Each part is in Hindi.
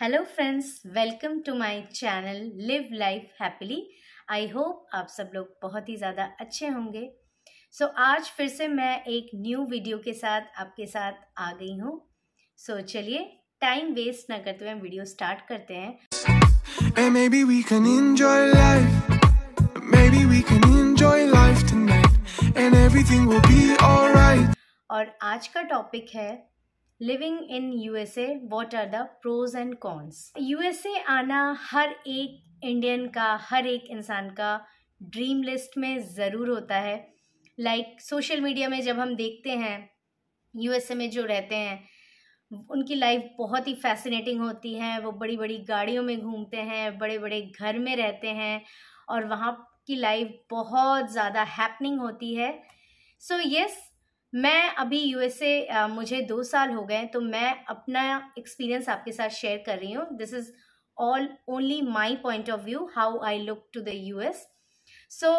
hello friends welcome to my channel live life happily I hope आप सब लोग बहुत ही ज़्यादा अच्छे होंगे सो so, आज फिर से मैं एक न्यू वीडियो के साथ आपके साथ आ गई हूँ सो so, चलिए टाइम वेस्ट ना करते हुए वीडियो स्टार्ट करते हैं और आज का टॉपिक है living in U S A what are the pros and cons U S A आना हर एक इंडियन का हर एक इंसान का ड्रीम लिस्ट में ज़रूर होता है लाइक like, सोशल मीडिया में जब हम देखते हैं यू एस ए में जो रहते हैं उनकी लाइफ बहुत ही फैसिनेटिंग होती है वो बड़ी बड़ी गाड़ियों में घूमते हैं बड़े बड़े घर में रहते हैं और वहाँ की लाइफ बहुत ज़्यादा हैपनिंग होती है सो so, यस yes, मैं अभी यूएसए मुझे दो साल हो गए तो मैं अपना एक्सपीरियंस आपके साथ शेयर कर रही हूँ this is all only my point of view how I look to the U S so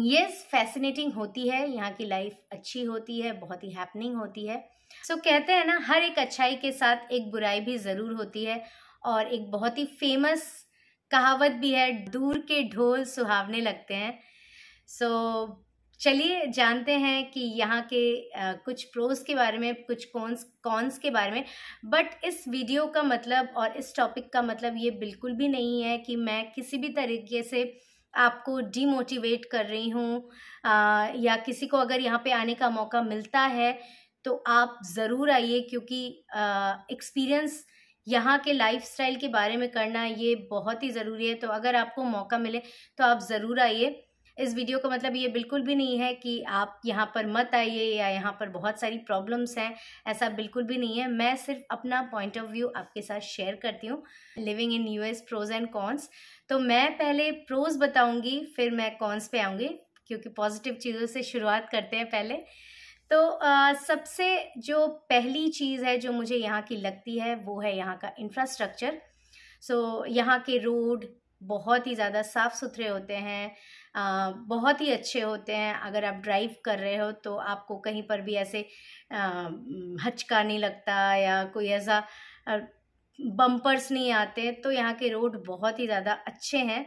ये फैसिनेटिंग होती है यहाँ की लाइफ अच्छी होती है बहुत ही हैपनिंग होती है सो so, कहते हैं ना हर एक अच्छाई के साथ एक बुराई भी ज़रूर होती है और एक बहुत ही फेमस कहावत भी है दूर के ढोल सुहावने लगते हैं सो so, चलिए जानते हैं कि यहाँ के कुछ प्रोज के बारे में कुछ कौनस कॉन्स के बारे में बट इस वीडियो का मतलब और इस टॉपिक का मतलब ये बिल्कुल भी नहीं है कि मैं किसी भी तरीके से आपको डीमोटिवेट कर रही हूँ या किसी को अगर यहाँ पे आने का मौका मिलता है तो आप ज़रूर आइए क्योंकि एक्सपीरियंस यहाँ के लाइफस्टाइल के बारे में करना ये बहुत ही ज़रूरी है तो अगर आपको मौका मिले तो आप ज़रूर आइए इस वीडियो का मतलब ये बिल्कुल भी नहीं है कि आप यहाँ पर मत आइए या यहाँ पर बहुत सारी प्रॉब्लम्स हैं ऐसा बिल्कुल भी नहीं है मैं सिर्फ अपना पॉइंट ऑफ व्यू आपके साथ शेयर करती हूँ living in U S pros and cons तो मैं पहले प्रोज बताऊँगी फिर मैं कॉन्स पे आऊँगी क्योंकि पॉजिटिव चीज़ों से शुरुआत करते हैं पहले तो आ, सबसे जो पहली चीज़ है जो मुझे यहाँ की लगती है वो है यहाँ का इंफ्रास्ट्रक्चर सो so, यहाँ के रोड बहुत ही ज़्यादा साफ़ सुथरे होते हैं आ, बहुत ही अच्छे होते हैं अगर आप ड्राइव कर रहे हो तो आपको कहीं पर भी ऐसे हचका नहीं लगता या कोई ऐसा बम्पर्स नहीं आते तो यहाँ के रोड बहुत ही ज़्यादा अच्छे हैं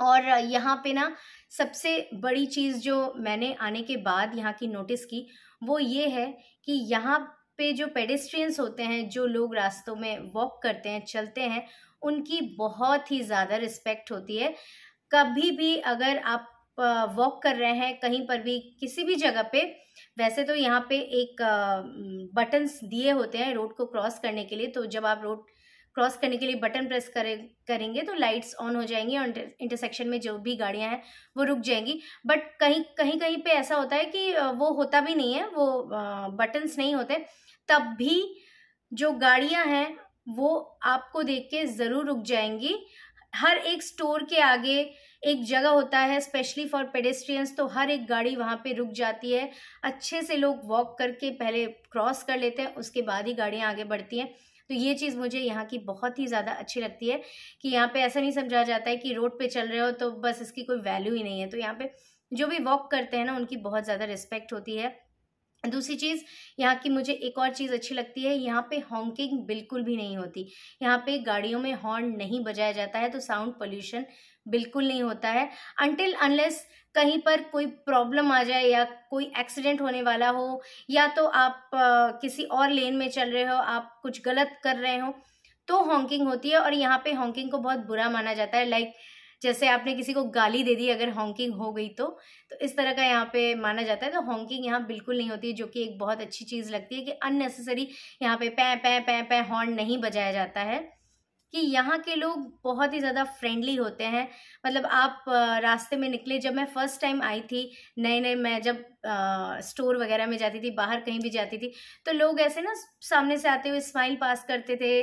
और यहाँ पे ना सबसे बड़ी चीज़ जो मैंने आने के बाद यहाँ की नोटिस की वो ये है कि यहाँ पे जो पेडेस्ट्रियंस होते हैं जो लोग रास्तों में वॉक करते हैं चलते हैं उनकी बहुत ही ज़्यादा रिस्पेक्ट होती है कभी भी अगर आप वॉक कर रहे हैं कहीं पर भी किसी भी जगह पे वैसे तो यहाँ पे एक बटन्स दिए होते हैं रोड को क्रॉस करने के लिए तो जब आप रोड क्रॉस करने के लिए बटन प्रेस करें करेंगे तो लाइट्स ऑन हो जाएंगी और इंटरसेक्शन में जो भी गाड़ियां हैं वो रुक जाएंगी बट कहीं कहीं कहीं पे ऐसा होता है कि वो होता भी नहीं है वो बटन्स नहीं होते तब भी जो गाड़ियां हैं वो आपको देख के ज़रूर रुक जाएंगी हर एक स्टोर के आगे एक जगह होता है स्पेशली फॉर पेडेस्ट्रियंस तो हर एक गाड़ी वहाँ पे रुक जाती है अच्छे से लोग वॉक करके पहले क्रॉस कर लेते हैं उसके बाद ही गाड़ियाँ आगे बढ़ती हैं तो ये चीज़ मुझे यहाँ की बहुत ही ज़्यादा अच्छी लगती है कि यहाँ पे ऐसा नहीं समझा जाता है कि रोड पे चल रहे हो तो बस इसकी कोई वैल्यू ही नहीं है तो यहाँ पे जो भी वॉक करते हैं ना उनकी बहुत ज़्यादा रिस्पेक्ट होती है दूसरी चीज़ यहाँ की मुझे एक और चीज़ अच्छी लगती है यहाँ पे हॉन्किंग बिल्कुल भी नहीं होती यहाँ पे गाड़ियों में हॉर्न नहीं बजाया जाता है तो साउंड पोल्यूशन बिल्कुल नहीं होता है अनटिल अनलेस कहीं पर कोई प्रॉब्लम आ जाए या कोई एक्सीडेंट होने वाला हो या तो आप आ, किसी और लेन में चल रहे हो आप कुछ गलत कर रहे हो तो हॉन्किंग होती है और यहाँ पे हॉन्किंग को बहुत बुरा माना जाता है लाइक like, जैसे आपने किसी को गाली दे दी अगर हॉन्किंग हो गई तो तो इस तरह का यहाँ पे माना जाता है तो हॉन्किंग यहाँ बिल्कुल नहीं होती है जो कि एक बहुत अच्छी चीज़ लगती है कि अननेसेसरी यहाँ पे पै पै पै पै हॉर्न नहीं बजाया जाता है कि यहाँ के लोग बहुत ही ज़्यादा फ्रेंडली होते हैं मतलब आप रास्ते में निकले जब मैं फ़र्स्ट टाइम आई थी नए नए मैं जब आ, स्टोर वगैरह में जाती थी बाहर कहीं भी जाती थी तो लोग ऐसे ना सामने से आते हुए स्माइल पास करते थे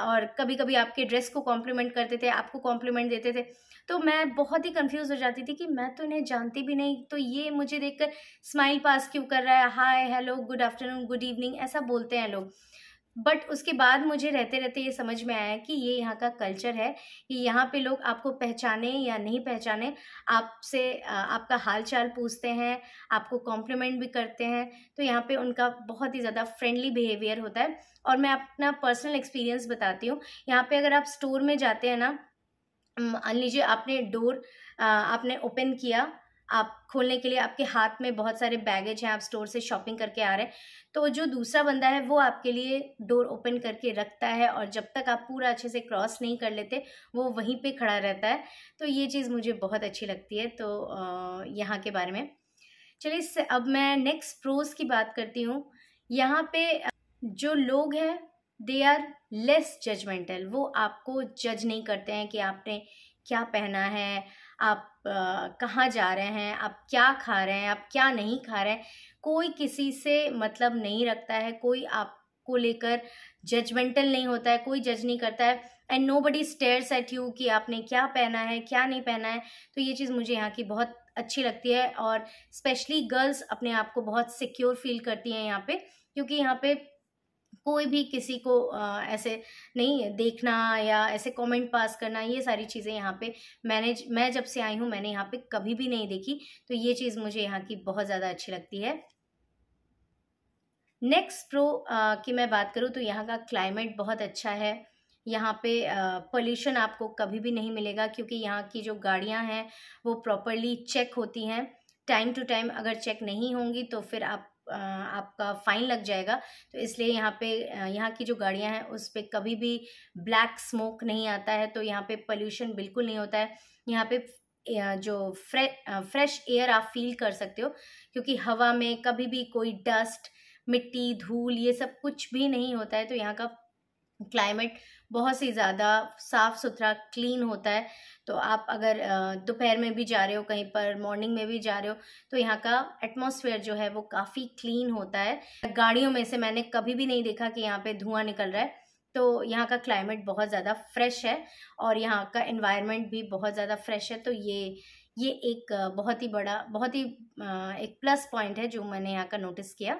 और कभी कभी आपके ड्रेस को कॉम्प्लीमेंट करते थे आपको कॉम्प्लीमेंट देते थे तो मैं बहुत ही कंफ्यूज हो जाती थी कि मैं तो इन्हें जानती भी नहीं तो ये मुझे देखकर स्माइल पास क्यों कर रहा है hi hello good afternoon good evening ऐसा बोलते हैं लोग बट उसके बाद मुझे रहते रहते ये समझ में आया कि ये यहाँ का कल्चर है कि यहाँ पे लोग आपको पहचाने या नहीं पहचाने आपसे आपका हाल चाल पूछते हैं आपको कॉम्प्लीमेंट भी करते हैं तो यहाँ पे उनका बहुत ही ज़्यादा फ्रेंडली बिहेवियर होता है और मैं अपना पर्सनल एक्सपीरियंस बताती हूँ यहाँ पे अगर आप स्टोर में जाते हैं ना मान लीजिए आपने डोर आपने ओपन किया आप खोलने के लिए आपके हाथ में बहुत सारे बैगेज हैं आप स्टोर से शॉपिंग करके आ रहे हैं तो जो दूसरा बंदा है वो आपके लिए डोर ओपन करके रखता है और जब तक आप पूरा अच्छे से क्रॉस नहीं कर लेते वो वहीं पे खड़ा रहता है तो ये चीज़ मुझे बहुत अच्छी लगती है तो यहाँ के बारे में चलिए अब मैं नेक्स्ट प्रोज की बात करती हूँ यहाँ पे जो लोग हैं दे आर लेस जजमेंटल वो आपको जज नहीं करते हैं कि आपने क्या पहना है आप कहाँ जा रहे हैं आप क्या खा रहे हैं आप क्या नहीं खा रहे हैं कोई किसी से मतलब नहीं रखता है कोई आपको लेकर जजमेंटल नहीं होता है कोई जज नहीं करता है and nobody stares at you कि आपने क्या पहना है क्या नहीं पहना है तो ये चीज़ मुझे यहाँ की बहुत अच्छी लगती है और स्पेशली गर्ल्स अपने आप को बहुत सिक्योर फील करती हैं यहाँ पे क्योंकि यहाँ पे कोई भी किसी को आ, ऐसे नहीं देखना या ऐसे कमेंट पास करना ये सारी चीज़ें यहाँ पे मैंने मैं जब से आई हूँ मैंने यहाँ पे कभी भी नहीं देखी तो ये चीज़ मुझे यहाँ की बहुत ज़्यादा अच्छी लगती है नेक्स्ट प्रो आ, की मैं बात करूँ तो यहाँ का क्लाइमेट बहुत अच्छा है यहाँ पे पोल्यूशन आपको कभी भी नहीं मिलेगा क्योंकि यहाँ की जो गाड़ियाँ हैं वो प्रॉपरली चेक होती हैं टाइम टू टाइम अगर चेक नहीं होंगी तो फिर आप आपका फ़ाइन लग जाएगा तो इसलिए यहाँ पे यहाँ की जो गाड़ियाँ हैं उस पर कभी भी ब्लैक स्मोक नहीं आता है तो यहाँ पे पोल्यूशन बिल्कुल नहीं होता है यहाँ पे जो फ्रे, फ्रेश एयर आप फील कर सकते हो क्योंकि हवा में कभी भी कोई डस्ट मिट्टी धूल ये सब कुछ भी नहीं होता है तो यहाँ का क्लाइमेट बहुत ही ज़्यादा साफ़ सुथरा क्लीन होता है तो आप अगर दोपहर में भी जा रहे हो कहीं पर मॉर्निंग में भी जा रहे हो तो यहाँ का एटमॉस्फेयर जो है वो काफ़ी क्लीन होता है गाड़ियों में से मैंने कभी भी नहीं देखा कि यहाँ पे धुआं निकल रहा है तो यहाँ का क्लाइमेट बहुत ज़्यादा फ्रेश है और यहाँ का इन्वायरमेंट भी बहुत ज़्यादा फ्रेश है तो ये ये एक बहुत ही बड़ा बहुत ही एक प्लस पॉइंट है जो मैंने यहाँ का नोटिस किया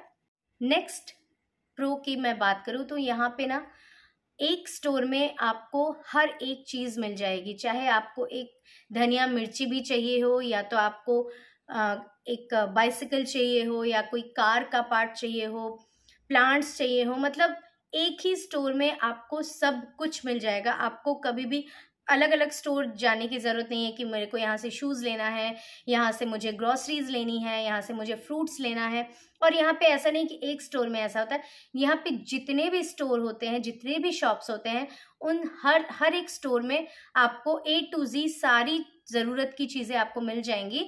नेक्स्ट प्रो की मैं बात करूँ तो यहाँ पे ना एक स्टोर में आपको हर एक चीज़ मिल जाएगी चाहे आपको एक धनिया मिर्ची भी चाहिए हो या तो आपको एक बाइसिकल चाहिए हो या कोई कार का पार्ट चाहिए हो प्लांट्स चाहिए हो मतलब एक ही स्टोर में आपको सब कुछ मिल जाएगा आपको कभी भी अलग अलग स्टोर जाने की ज़रूरत नहीं है कि मेरे को यहाँ से शूज़ लेना है यहाँ से मुझे ग्रॉसरीज़ लेनी है यहाँ से मुझे फ्रूट्स लेना है और यहाँ पे ऐसा नहीं कि एक स्टोर में ऐसा होता है यहाँ पे जितने भी स्टोर होते हैं जितने भी शॉप्स होते हैं उन हर हर एक स्टोर में आपको ए टू जी सारी ज़रूरत की चीज़ें आपको मिल जाएंगी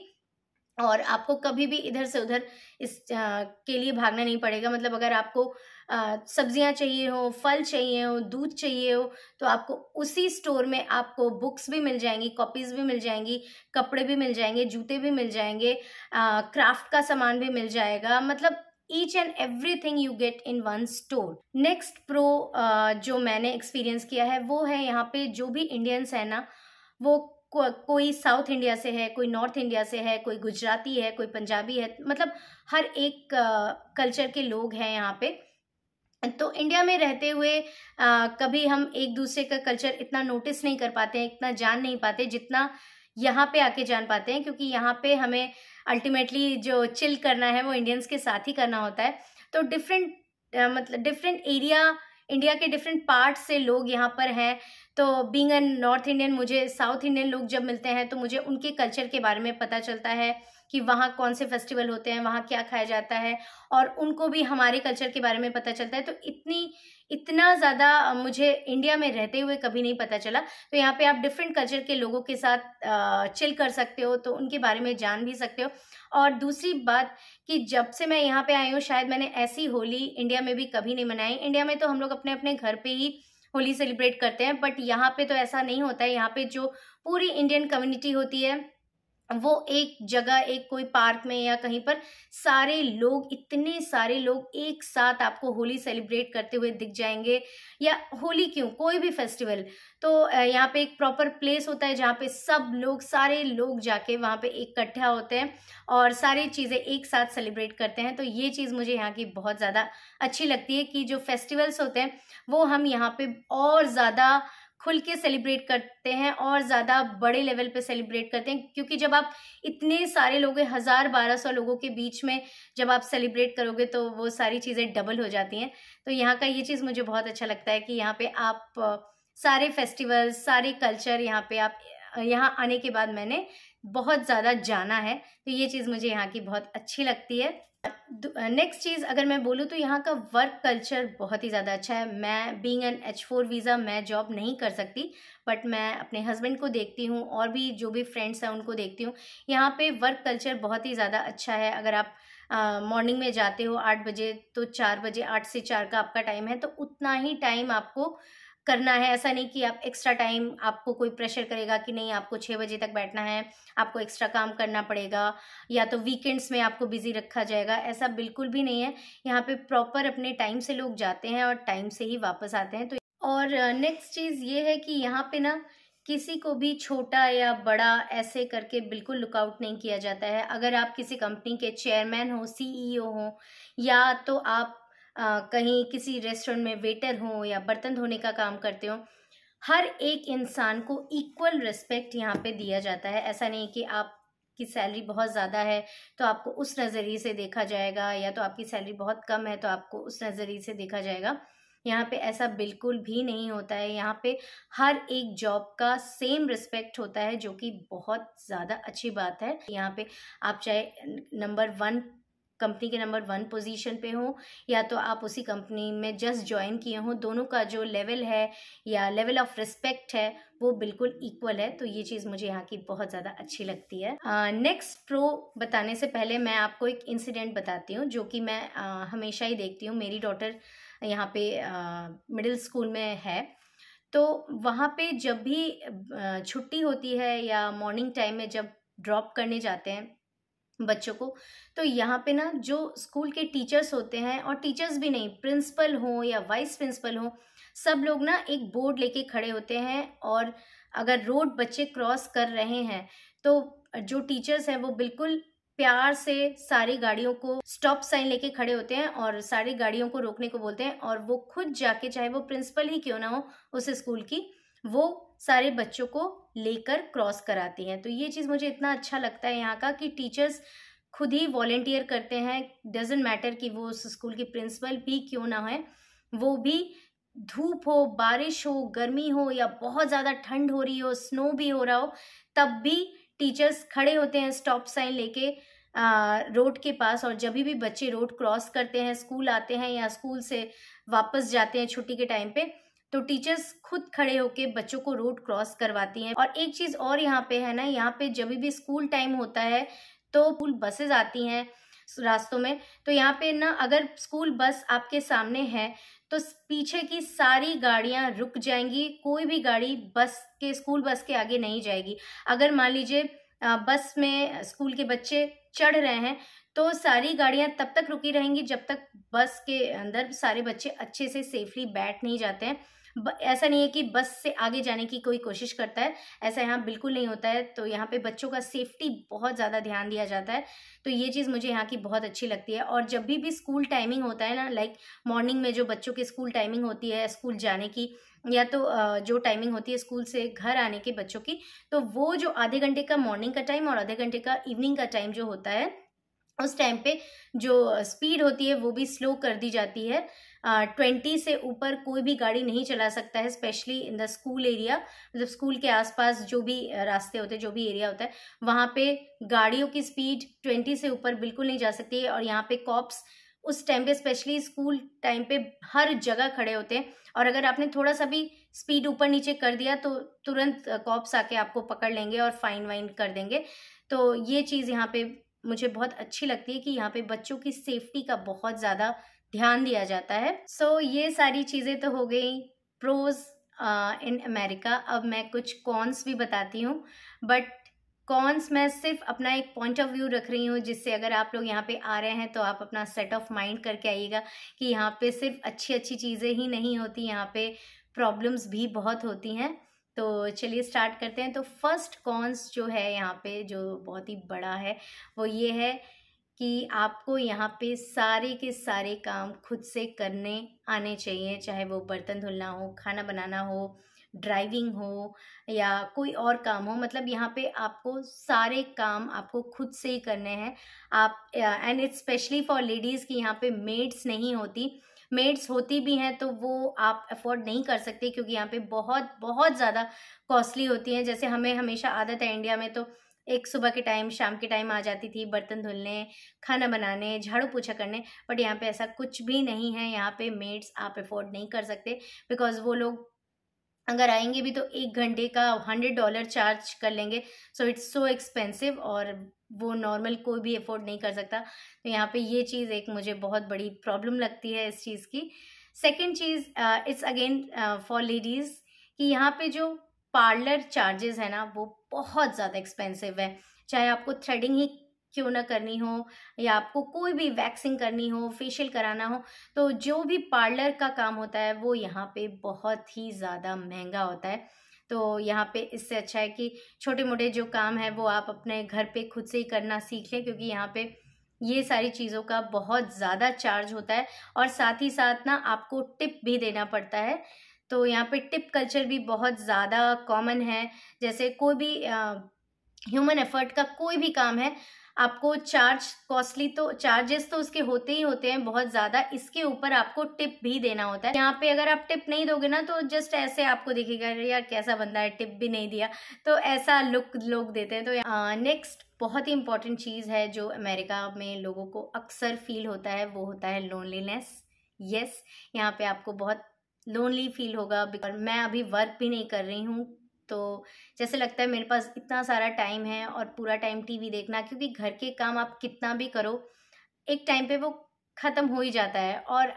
और आपको कभी भी इधर से उधर इस आ, के लिए भागना नहीं पड़ेगा मतलब अगर आपको सब्जियां चाहिए हो फल चाहिए हो दूध चाहिए हो तो आपको उसी स्टोर में आपको बुक्स भी मिल जाएंगी कॉपीज़ भी मिल जाएंगी कपड़े भी मिल जाएंगे जूते भी मिल जाएंगे क्राफ्ट का सामान भी मिल जाएगा मतलब each and everything you get in one store next pro जो मैंने एक्सपीरियंस किया है वो है यहाँ पे जो भी इंडियंस है ना वो को, कोई साउथ इंडिया से है कोई नॉर्थ इंडिया से है कोई गुजराती है कोई पंजाबी है मतलब हर एक कल्चर के लोग हैं यहाँ पे तो इंडिया में रहते हुए आ, कभी हम एक दूसरे का कल्चर इतना नोटिस नहीं कर पाते हैं इतना जान नहीं पाते जितना यहाँ पे आके जान पाते हैं क्योंकि यहाँ पे हमें अल्टीमेटली जो चिल करना है वो इंडियंस के साथ ही करना होता है तो डिफरेंट मतलब डिफरेंट एरिया इंडिया के डिफरेंट पार्ट से लोग यहाँ पर हैं तो बींग एन नॉर्थ इंडियन मुझे साउथ इंडियन लोग जब मिलते हैं तो मुझे उनके कल्चर के बारे में पता चलता है कि वहाँ कौन से फेस्टिवल होते हैं वहाँ क्या खाया जाता है और उनको भी हमारे कल्चर के बारे में पता चलता है तो इतनी इतना ज़्यादा मुझे इंडिया में रहते हुए कभी नहीं पता चला तो यहाँ पे आप डिफरेंट कल्चर के लोगों के साथ चिल कर सकते हो तो उनके बारे में जान भी सकते हो और दूसरी बात कि जब से मैं यहाँ पे आई हूँ शायद मैंने ऐसी होली इंडिया में भी कभी नहीं मनाई इंडिया में तो हम लोग अपने अपने घर पर ही होली सेलिब्रेट करते हैं बट यहाँ पर तो ऐसा नहीं होता है यहाँ पर जो पूरी इंडियन कम्युनिटी होती है वो एक जगह एक कोई पार्क में या कहीं पर सारे लोग इतने सारे लोग एक साथ आपको होली सेलिब्रेट करते हुए दिख जाएंगे या होली क्यों कोई भी फेस्टिवल तो यहाँ पे एक प्रॉपर प्लेस होता है जहाँ पे सब लोग सारे लोग जाके वहाँ पे इकट्ठा होते हैं और सारी चीज़ें एक साथ सेलिब्रेट करते हैं तो ये चीज़ मुझे यहाँ की बहुत ज़्यादा अच्छी लगती है कि जो फेस्टिवल्स होते हैं वो हम यहाँ पर और ज़्यादा खुल के सेलिब्रेट करते हैं और ज़्यादा बड़े लेवल पे सेलिब्रेट करते हैं क्योंकि जब आप इतने सारे लोग हज़ार बारह सौ लोगों के बीच में जब आप सेलिब्रेट करोगे तो वो सारी चीज़ें डबल हो जाती हैं तो यहाँ का ये चीज़ मुझे बहुत अच्छा लगता है कि यहाँ पर आप सारे फेस्टिवल्स सारे कल्चर यहाँ पर आप यहाँ आने के बाद मैंने बहुत ज़्यादा जाना है तो ये चीज़ मुझे यहाँ की बहुत अच्छी लगती है नेक्स्ट चीज़ अगर मैं बोलूँ तो यहाँ का वर्क कल्चर बहुत ही ज़्यादा अच्छा है मैं being an H four visa मैं जॉब नहीं कर सकती बट मैं अपने हस्बैंड को देखती हूँ और भी जो भी फ्रेंड्स हैं उनको देखती हूँ यहाँ पे वर्क कल्चर बहुत ही ज़्यादा अच्छा है अगर आप मॉर्निंग में जाते हो आठ बजे तो चार बजे आठ से चार का आपका टाइम है तो उतना ही टाइम आपको करना है ऐसा नहीं कि आप एक्स्ट्रा टाइम आपको कोई प्रेशर करेगा कि नहीं आपको छः बजे तक बैठना है आपको एक्स्ट्रा काम करना पड़ेगा या तो वीकेंड्स में आपको बिज़ी रखा जाएगा ऐसा बिल्कुल भी नहीं है यहाँ पे प्रॉपर अपने टाइम से लोग जाते हैं और टाइम से ही वापस आते हैं तो और नेक्स्ट चीज़ ये है कि यहाँ पे ना किसी को भी छोटा या बड़ा ऐसे करके बिल्कुल लुकआउट नहीं किया जाता है अगर आप किसी कंपनी के चेयरमैन हो सीईओ हो या तो आप कहीं किसी रेस्टोरेंट में वेटर हो या बर्तन धोने का काम करते हो हर एक इंसान को इक्वल रिस्पेक्ट यहाँ पे दिया जाता है ऐसा नहीं कि आप सैलरी बहुत ज़्यादा है तो आपको उस नज़रिए से देखा जाएगा या तो आपकी सैलरी बहुत कम है तो आपको उस नज़रिए से देखा जाएगा यहाँ पे ऐसा बिल्कुल भी नहीं होता है यहाँ पे हर एक जॉब का सेम रिस्पेक्ट होता है जो कि बहुत ज़्यादा अच्छी बात है यहाँ पे आप चाहे नंबर वन कंपनी के नंबर वन पोजीशन पे हो या तो आप उसी कंपनी में जस्ट ज्वाइन किए हों दोनों का जो लेवल है या लेवल ऑफ रिस्पेक्ट है वो बिल्कुल इक्वल है तो ये चीज़ मुझे यहाँ की बहुत ज़्यादा अच्छी लगती है नेक्स्ट uh, प्रो बताने से पहले मैं आपको एक इंसिडेंट बताती हूँ जो कि मैं uh, हमेशा ही देखती हूँ मेरी डॉटर यहाँ पे मिडिल uh, स्कूल में है तो वहाँ पे जब भी छुट्टी होती है या मॉर्निंग टाइम में जब ड्रॉप करने जाते हैं बच्चों को तो यहाँ पे ना जो स्कूल के टीचर्स होते हैं और टीचर्स भी नहीं प्रिंसिपल हो या वाइस प्रिंसिपल हो सब लोग ना एक बोर्ड लेके खड़े होते हैं और अगर रोड बच्चे क्रॉस कर रहे हैं तो जो टीचर्स हैं वो बिल्कुल प्यार से सारी गाड़ियों को स्टॉप साइन लेके खड़े होते हैं और सारी गाड़ियों को रोकने को बोलते हैं और वो खुद जाके चाहे वो प्रिंसिपल ही क्यों ना हो उस स्कूल की वो सारे बच्चों को लेकर क्रॉस कराती हैं तो ये चीज़ मुझे इतना अच्छा लगता है यहाँ का कि टीचर्स खुद ही वॉलेंटियर करते हैं डजेंट मैटर कि वो उस स्कूल की प्रिंसिपल भी क्यों ना है वो भी धूप हो बारिश हो गर्मी हो या बहुत ज़्यादा ठंड हो रही हो स्नो भी हो रहा हो तब भी टीचर्स खड़े होते हैं स्टॉप साइन लेके रोड के पास और जब भी बच्चे रोड क्रॉस करते हैं स्कूल आते हैं या स्कूल से वापस जाते हैं छुट्टी के टाइम पे तो टीचर्स खुद खड़े होकर बच्चों को रोड क्रॉस करवाती हैं और एक चीज़ और यहाँ पे है ना यहाँ पे जब भी स्कूल टाइम होता है तो फुल बसेज आती हैं रास्तों में तो यहाँ पे ना अगर स्कूल बस आपके सामने है तो पीछे की सारी गाड़ियाँ रुक जाएंगी कोई भी गाड़ी बस के स्कूल बस के आगे नहीं जाएगी अगर मान लीजिए बस में स्कूल के बच्चे चढ़ रहे हैं तो सारी गाड़ियाँ तब तक रुकी रहेंगी जब तक बस के अंदर सारे बच्चे अच्छे से सेफली बैठ नहीं जाते हैं ऐसा नहीं है कि बस से आगे जाने की कोई कोशिश करता है ऐसा यहाँ बिल्कुल नहीं होता है तो यहाँ पे बच्चों का सेफ्टी बहुत ज़्यादा ध्यान दिया जाता है तो ये चीज़ मुझे यहाँ की बहुत अच्छी लगती है और जब भी भी स्कूल टाइमिंग होता है ना लाइक मॉर्निंग में जो बच्चों की स्कूल टाइमिंग होती है स्कूल जाने की या तो जो टाइमिंग होती है स्कूल से घर आने के बच्चों की तो वो जो आधे घंटे का मॉर्निंग का टाइम और आधे घंटे का इवनिंग का टाइम जो होता है उस टाइम पे जो स्पीड होती है वो भी स्लो कर दी जाती है ट्वेंटी से ऊपर कोई भी गाड़ी नहीं चला सकता है specially in the school area मतलब स्कूल के आसपास जो भी रास्ते होते हैं जो भी एरिया होता है वहाँ पे गाड़ियों की स्पीड ट्वेंटी से ऊपर बिल्कुल नहीं जा सकती है और यहाँ पे कॉप्स उस टाइम पे स्पेशली स्कूल टाइम पे हर जगह खड़े होते हैं और अगर आपने थोड़ा सा भी स्पीड ऊपर नीचे कर दिया तो तुरंत कॉप्स आके आपको पकड़ लेंगे और फाइन वाइन कर देंगे तो ये चीज़ यहाँ पे मुझे बहुत अच्छी लगती है कि यहाँ पे बच्चों की सेफ्टी का बहुत ज़्यादा ध्यान दिया जाता है सो so, ये सारी चीज़ें तो हो गई प्रोज इन अमेरिका अब मैं कुछ कॉन्स भी बताती हूँ बट कॉन्स मैं सिर्फ अपना एक पॉइंट ऑफ व्यू रख रही हूँ जिससे अगर आप लोग यहाँ पे आ रहे हैं तो आप अपना सेट ऑफ माइंड करके आइएगा कि यहाँ पे सिर्फ अच्छी अच्छी चीज़ें ही नहीं होती यहाँ पे प्रॉब्लम्स भी बहुत होती हैं तो चलिए स्टार्ट करते हैं तो फर्स्ट कॉन्स जो है यहाँ पे जो बहुत ही बड़ा है वो ये है कि आपको यहाँ पे सारे के सारे काम खुद से करने आने चाहिए चाहे वो बर्तन धुलना हो खाना बनाना हो ड्राइविंग हो या कोई और काम हो मतलब यहाँ पे आपको सारे काम आपको खुद से ही करने हैं आप and it's specially for ladies कि यहाँ पे मेड्स नहीं होती मेड्स होती भी हैं तो वो आप अफोर्ड नहीं कर सकते क्योंकि यहाँ पे बहुत बहुत ज़्यादा कॉस्टली होती हैं जैसे हमें हमेशा आदत है इंडिया में तो एक सुबह के टाइम शाम के टाइम आ जाती थी बर्तन धुलने खाना बनाने झाड़ू पोछा करने बट यहाँ पे ऐसा कुछ भी नहीं है यहाँ पे मेड्स आप अफोर्ड नहीं कर सकते बिकॉज वो लोग अगर आएंगे भी तो एक घंटे का हंड्रेड डॉलर चार्ज कर लेंगे सो इट्स सो एक्सपेंसिव और वो नॉर्मल कोई भी अफोर्ड नहीं कर सकता तो यहाँ पे ये चीज़ एक मुझे बहुत बड़ी प्रॉब्लम लगती है इस चीज़ की सेकेंड चीज़ इट्स अगेन फॉर लेडीज़ कि यहाँ पे जो पार्लर चार्जेस है ना वो बहुत ज़्यादा एक्सपेंसिव है चाहे आपको थ्रेडिंग ही क्यों ना करनी हो या आपको कोई भी वैक्सिंग करनी हो फेशियल कराना हो तो जो भी पार्लर का काम होता है वो यहाँ पे बहुत ही ज़्यादा महंगा होता है तो यहाँ पे इससे अच्छा है कि छोटे मोटे जो काम है वो आप अपने घर पे खुद से ही करना सीख लें क्योंकि यहाँ पे ये सारी चीज़ों का बहुत ज़्यादा चार्ज होता है और साथ ही साथ ना आपको टिप भी देना पड़ता है तो यहाँ पे टिप कल्चर भी बहुत ज़्यादा कॉमन है जैसे कोई भी ह्यूमन एफर्ट का कोई भी काम है आपको चार्ज कॉस्टली तो चार्जेस तो उसके होते ही होते हैं बहुत ज़्यादा इसके ऊपर आपको टिप भी देना होता है यहाँ पे अगर आप टिप नहीं दोगे ना तो जस्ट ऐसे आपको दिखेगा यार कैसा बंदा है टिप भी नहीं दिया तो ऐसा लुक लोग देते हैं तो नेक्स्ट बहुत ही इंपॉर्टेंट चीज़ है जो अमेरिका में लोगों को अक्सर फील होता है वो होता है लोनलीनेस यस yes, यहाँ पे आपको बहुत लोनली फील होगा बिकॉज मैं अभी वर्क भी नहीं कर रही हूँ तो जैसे लगता है मेरे पास इतना सारा टाइम है और पूरा टाइम टीवी देखना क्योंकि घर के काम आप कितना भी करो एक टाइम पे वो ख़त्म हो ही जाता है और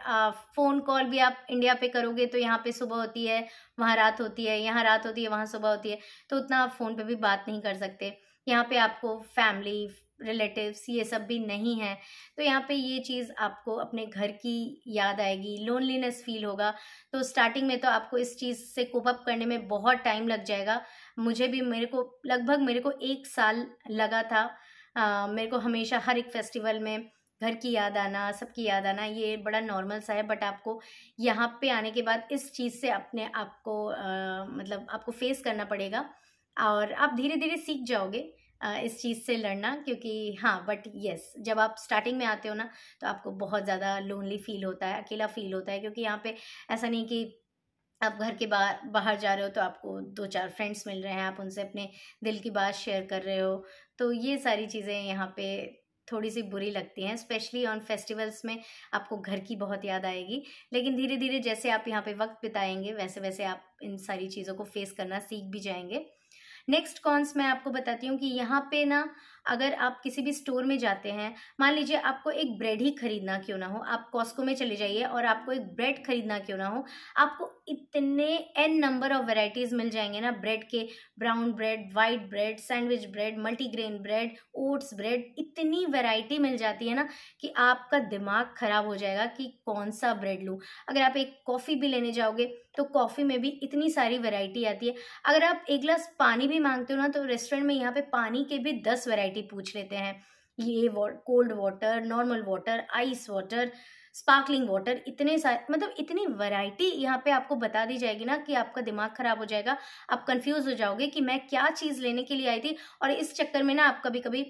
फ़ोन कॉल भी आप इंडिया पे करोगे तो यहाँ पे सुबह होती है वहाँ रात होती है यहाँ रात होती है वहाँ सुबह होती है तो उतना आप फ़ोन पे भी बात नहीं कर सकते यहाँ पे आपको फैमिली रिलेटिव्स ये सब भी नहीं है तो यहाँ पे ये चीज़ आपको अपने घर की याद आएगी लोनलीनेस फील होगा तो स्टार्टिंग में तो आपको इस चीज़ से कोप अप करने में बहुत टाइम लग जाएगा मुझे भी मेरे को लगभग मेरे को एक साल लगा था आ, मेरे को हमेशा हर एक फेस्टिवल में घर की याद आना सबकी याद आना ये बड़ा नॉर्मल सा है बट आपको यहाँ पे आने के बाद इस चीज़ से अपने आप को मतलब आपको फेस करना पड़ेगा और आप धीरे धीरे सीख जाओगे इस चीज़ से लड़ना क्योंकि हाँ बट यस जब आप स्टार्टिंग में आते हो ना तो आपको बहुत ज़्यादा लोनली फील होता है अकेला फील होता है क्योंकि यहाँ पे ऐसा नहीं कि आप घर के बाहर बाहर जा रहे हो तो आपको दो चार फ्रेंड्स मिल रहे हैं आप उनसे अपने दिल की बात शेयर कर रहे हो तो ये सारी चीज़ें यहाँ पे थोड़ी सी बुरी लगती हैं स्पेशली ऑन फेस्टिवल्स में आपको घर की बहुत याद आएगी लेकिन धीरे धीरे जैसे आप यहाँ पे वक्त बिताएंगे वैसे वैसे आप इन सारी चीज़ों को फेस करना सीख भी जाएंगे नेक्स्ट कॉन्स मैं आपको बताती हूँ कि यहाँ पे ना अगर आप किसी भी स्टोर में जाते हैं मान लीजिए आपको एक ब्रेड ही खरीदना क्यों ना हो आप कॉस्को में चले जाइए और आपको एक ब्रेड खरीदना क्यों ना हो आपको इतने एन नंबर ऑफ वेराइटीज़ मिल जाएंगे ना ब्रेड के brown bread white bread sandwich bread multigrain bread oats bread इतनी वेराइटी मिल जाती है ना कि आपका दिमाग ख़राब हो जाएगा कि कौन सा ब्रेड लूँ अगर आप एक कॉफ़ी भी लेने जाओगे तो कॉफ़ी में भी इतनी सारी वेराइटी आती है अगर आप एक ग्लास पानी भी मांगते हो ना तो रेस्टोरेंट में यहाँ पे पानी के भी दस वेराइटी वैरायटी पूछ लेते हैं ये cold water normal water ice water sparkling water इतने सारे मतलब इतनी वैरायटी यहाँ पे आपको बता दी जाएगी ना कि आपका दिमाग ख़राब हो जाएगा आप कंफ्यूज हो जाओगे कि मैं क्या चीज़ लेने के लिए आई थी और इस चक्कर में ना आप कभी कभी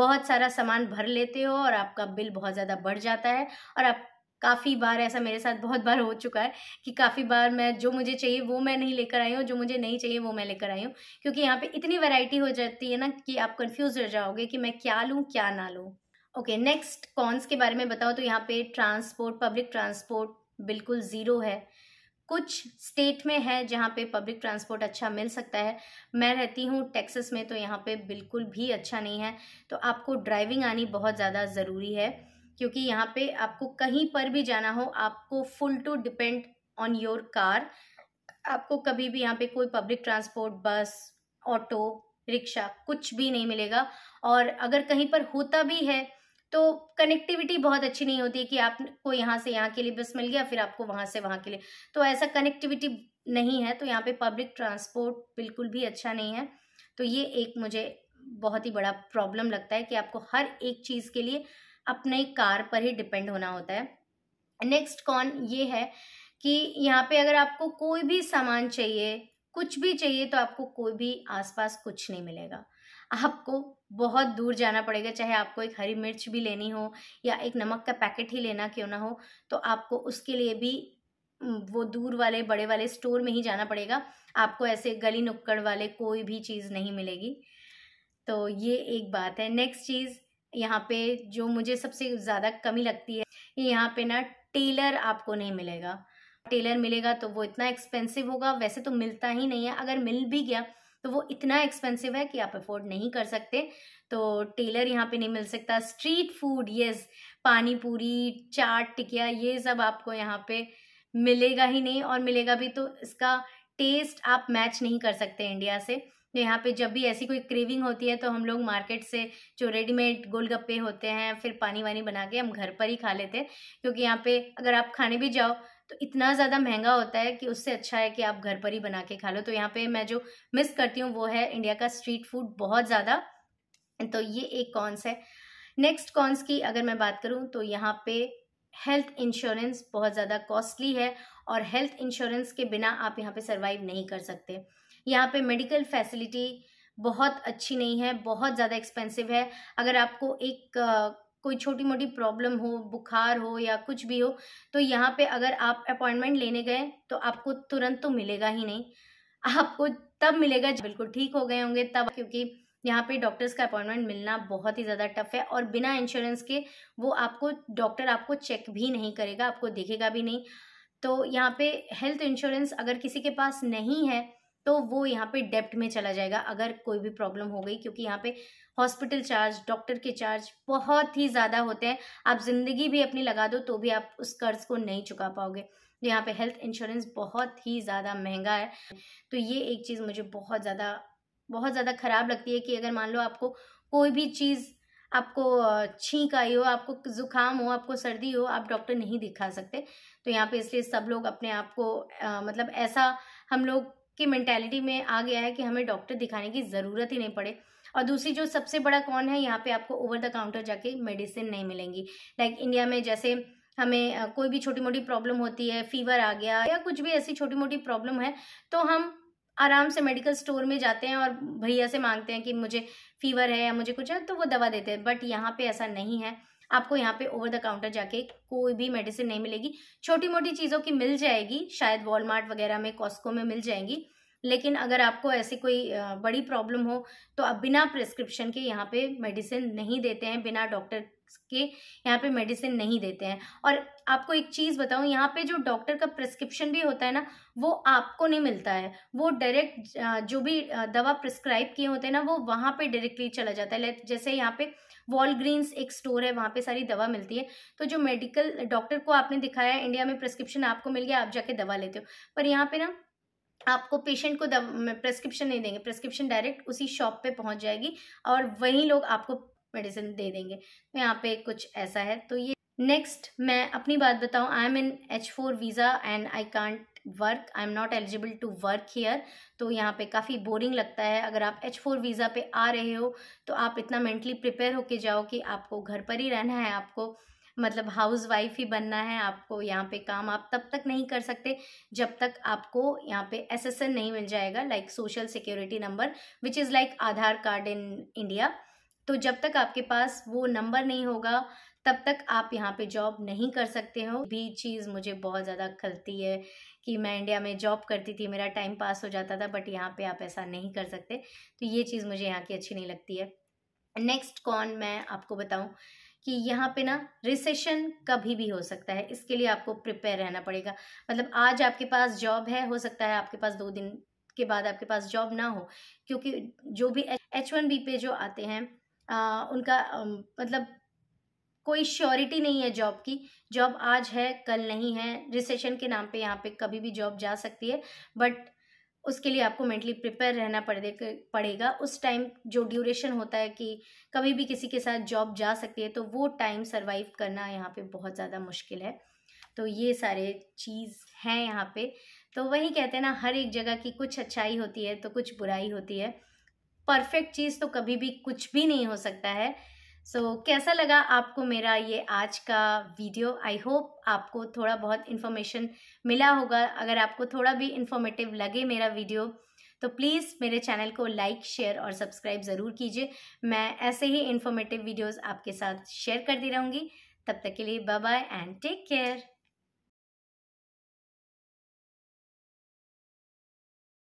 बहुत सारा सामान भर लेते हो और आपका बिल बहुत ज़्यादा बढ़ जाता है और आप काफ़ी बार ऐसा मेरे साथ बहुत बार हो चुका है कि काफ़ी बार मैं जो मुझे चाहिए वो मैं नहीं लेकर आई हूँ जो मुझे नहीं चाहिए वो मैं लेकर आई हूँ क्योंकि यहाँ पे इतनी वैरायटी हो जाती है ना कि आप कंफ्यूज रह जाओगे कि मैं क्या लूँ क्या ना लूँ ओके नेक्स्ट कॉन्स के बारे में बताओ तो यहाँ पे ट्रांसपोर्ट पब्लिक ट्रांसपोर्ट बिल्कुल ज़ीरो है कुछ स्टेट में है जहाँ पे पब्लिक ट्रांसपोर्ट अच्छा मिल सकता है मैं रहती हूँ टेक्सस में तो यहाँ पे बिल्कुल भी अच्छा नहीं है तो आपको ड्राइविंग आनी बहुत ज़्यादा ज़रूरी है क्योंकि यहाँ पे आपको कहीं पर भी जाना हो आपको full to depend on your car आपको कभी भी यहाँ पे कोई public transport bus auto rickshaw कुछ भी नहीं मिलेगा और अगर कहीं पर होता भी है तो कनेक्टिविटी बहुत अच्छी नहीं होती है कि आपको यहाँ से यहाँ के लिए बस मिल गया फिर आपको वहाँ से वहाँ के लिए तो ऐसा कनेक्टिविटी नहीं है तो यहाँ पे पब्लिक ट्रांसपोर्ट बिल्कुल भी अच्छा नहीं है तो ये एक मुझे बहुत ही बड़ा प्रॉब्लम लगता है कि आपको हर एक चीज़ के लिए अपने कार पर ही डिपेंड होना होता है नेक्स्ट कौन ये है कि यहाँ पे अगर आपको कोई भी सामान चाहिए कुछ भी चाहिए तो आपको कोई भी आसपास कुछ नहीं मिलेगा आपको बहुत दूर जाना पड़ेगा चाहे आपको एक हरी मिर्च भी लेनी हो या एक नमक का पैकेट ही लेना क्यों ना हो तो आपको उसके लिए भी वो दूर वाले बड़े वाले स्टोर में ही जाना पड़ेगा आपको ऐसे गली नुक्कड़ वाले कोई भी चीज़ नहीं मिलेगी तो ये एक बात है नेक्स्ट चीज़ यहाँ पे जो मुझे सबसे ज़्यादा कमी लगती है यहाँ पे ना टेलर आपको नहीं मिलेगा टेलर मिलेगा तो वो इतना एक्सपेंसिव होगा वैसे तो मिलता ही नहीं है अगर मिल भी गया तो वो इतना एक्सपेंसिव है कि आप अफोर्ड नहीं कर सकते तो टेलर यहाँ पे नहीं मिल सकता स्ट्रीट फूड यस पानी पूरी चाट टिकिया ये सब आपको यहाँ पे मिलेगा ही नहीं और मिलेगा भी तो इसका टेस्ट आप मैच नहीं कर सकते इंडिया से तो यहाँ पे जब भी ऐसी कोई क्रेविंग होती है तो हम लोग मार्केट से जो रेडीमेड गोलगप्पे होते हैं फिर पानी वानी बना के हम घर पर ही खा लेते हैं क्योंकि यहाँ पे अगर आप खाने भी जाओ तो इतना ज़्यादा महंगा होता है कि उससे अच्छा है कि आप घर पर ही बना के खा लो तो यहाँ पे मैं जो मिस करती हूँ वो है इंडिया का स्ट्रीट फूड बहुत ज़्यादा तो ये एक कॉन्स है नेक्स्ट कॉन्स की अगर मैं बात करूँ तो यहाँ पे हेल्थ इंश्योरेंस बहुत ज़्यादा कॉस्टली है और हेल्थ इंश्योरेंस के बिना आप यहाँ पे सर्वाइव नहीं कर सकते यहाँ पे मेडिकल फैसिलिटी बहुत अच्छी नहीं है बहुत ज़्यादा एक्सपेंसिव है अगर आपको एक कोई छोटी मोटी प्रॉब्लम हो बुखार हो या कुछ भी हो तो यहाँ पे अगर आप अपॉइंटमेंट लेने गए तो आपको तुरंत तो मिलेगा ही नहीं आपको तब मिलेगा जब बिल्कुल ठीक हो गए होंगे तब क्योंकि यहाँ पे डॉक्टर्स का अपॉइंटमेंट मिलना बहुत ही ज़्यादा टफ है और बिना इंश्योरेंस के वो आपको डॉक्टर आपको चेक भी नहीं करेगा आपको देखेगा भी नहीं तो यहाँ पे हेल्थ इंश्योरेंस अगर किसी के पास नहीं है तो वो यहाँ पे डेप्ट में चला जाएगा अगर कोई भी प्रॉब्लम हो गई क्योंकि यहाँ पे हॉस्पिटल चार्ज डॉक्टर के चार्ज बहुत ही ज़्यादा होते हैं आप ज़िंदगी भी अपनी लगा दो तो भी आप उस कर्ज को नहीं चुका पाओगे तो यहाँ पे हेल्थ इंश्योरेंस बहुत ही ज़्यादा महंगा है तो ये एक चीज़ मुझे बहुत ज़्यादा बहुत ज़्यादा ख़राब लगती है कि अगर मान लो आपको कोई भी चीज़ आपको छींक आई हो आपको ज़ुकाम हो आपको सर्दी हो आप डॉक्टर नहीं दिखा सकते तो यहाँ पे इसलिए सब लोग अपने आप को मतलब ऐसा हम लोग की मैंटेलिटी में आ गया है कि हमें डॉक्टर दिखाने की ज़रूरत ही नहीं पड़े और दूसरी जो सबसे बड़ा कौन है यहाँ पे आपको ओवर द काउंटर जाके मेडिसिन नहीं मिलेंगी लाइक like इंडिया में जैसे हमें कोई भी छोटी मोटी प्रॉब्लम होती है फीवर आ गया या कुछ भी ऐसी छोटी मोटी प्रॉब्लम है तो हम आराम से मेडिकल स्टोर में जाते हैं और भैया से मांगते हैं कि मुझे फीवर है या मुझे कुछ है तो वो दवा देते हैं बट यहाँ पे ऐसा नहीं है आपको यहाँ पे ओवर द काउंटर जाके कोई भी मेडिसिन नहीं मिलेगी छोटी मोटी चीज़ों की मिल जाएगी शायद वॉलमार्ट वगैरह में कॉस्को में मिल जाएंगी लेकिन अगर आपको ऐसी कोई बड़ी प्रॉब्लम हो तो आप बिना प्रिस्क्रिप्शन के यहाँ पे मेडिसिन नहीं देते हैं बिना डॉक्टर के यहाँ पे मेडिसिन नहीं देते हैं और आपको एक चीज़ बताऊँ यहाँ पे जो डॉक्टर का प्रिस्क्रिप्शन भी होता है ना वो आपको नहीं मिलता है वो डायरेक्ट जो भी दवा प्रिस्क्राइब किए होते हैं ना वो वहाँ पे डायरेक्टली चला जाता है जैसे यहाँ पे वॉल एक स्टोर है वहाँ पे सारी दवा मिलती है तो जो मेडिकल डॉक्टर को आपने दिखाया इंडिया में प्रिस्क्रिप्शन आपको मिल गया आप जाके दवा लेते हो पर यहाँ पे ना आपको पेशेंट को प्रेस्क्रिप्शन नहीं देंगे प्रेस्क्रिप्शन डायरेक्ट उसी शॉप पे पहुंच जाएगी और वहीं लोग आपको मेडिसिन दे देंगे तो यहाँ पे कुछ ऐसा है तो ये नेक्स्ट मैं अपनी बात बताऊँ I am in H four visa and I can't work I am not eligible to work here तो यहाँ पे काफ़ी बोरिंग लगता है अगर आप एच फोर वीज़ा पे आ रहे हो तो आप इतना मेंटली प्रिपेयर होके जाओ कि आपको घर पर ही रहना है आपको मतलब हाउस वाइफ ही बनना है आपको यहाँ पे काम आप तब तक नहीं कर सकते जब तक आपको यहाँ पे एस नहीं मिल जाएगा like social security number which is like Aadhaar card in India तो जब तक आपके पास वो नंबर नहीं होगा तब तक आप यहाँ पे जॉब नहीं कर सकते हो भी चीज़ मुझे बहुत ज़्यादा खलती है कि मैं इंडिया में जॉब करती थी मेरा टाइम पास हो जाता था बट यहाँ पे आप ऐसा नहीं कर सकते तो ये चीज़ मुझे यहाँ की अच्छी नहीं लगती है नेक्स्ट कौन मैं आपको बताऊँ कि यहाँ पे ना रिसेशन कभी भी हो सकता है इसके लिए आपको प्रिपेयर रहना पड़ेगा मतलब आज आपके पास जॉब है हो सकता है आपके पास दो दिन के बाद आपके पास जॉब ना हो क्योंकि जो भी एच वन बी पे जो आते हैं आ, उनका आ, मतलब कोई श्योरिटी नहीं है जॉब की जॉब आज है कल नहीं है रिसेशन के नाम पे यहाँ पे कभी भी जॉब जा सकती है बट उसके लिए आपको मेंटली प्रिपेयर रहना पड़े पड़ेगा उस टाइम जो ड्यूरेशन होता है कि कभी भी किसी के साथ जॉब जा सकती है तो वो टाइम सर्वाइव करना यहाँ पे बहुत ज़्यादा मुश्किल है तो ये सारे चीज़ हैं यहाँ पे तो वही कहते हैं ना हर एक जगह की कुछ अच्छाई होती है तो कुछ बुराई होती है परफेक्ट चीज़ तो कभी भी कुछ भी नहीं हो सकता है सो so, कैसा लगा आपको मेरा ये आज का वीडियो आई होप आपको थोड़ा बहुत इन्फॉर्मेशन मिला होगा अगर आपको थोड़ा भी इन्फॉर्मेटिव लगे मेरा वीडियो तो प्लीज़ मेरे चैनल को लाइक शेयर और सब्सक्राइब ज़रूर कीजिए मैं ऐसे ही इन्फॉर्मेटिव वीडियोस आपके साथ शेयर करती रहूँगी तब तक के लिए bye bye and take care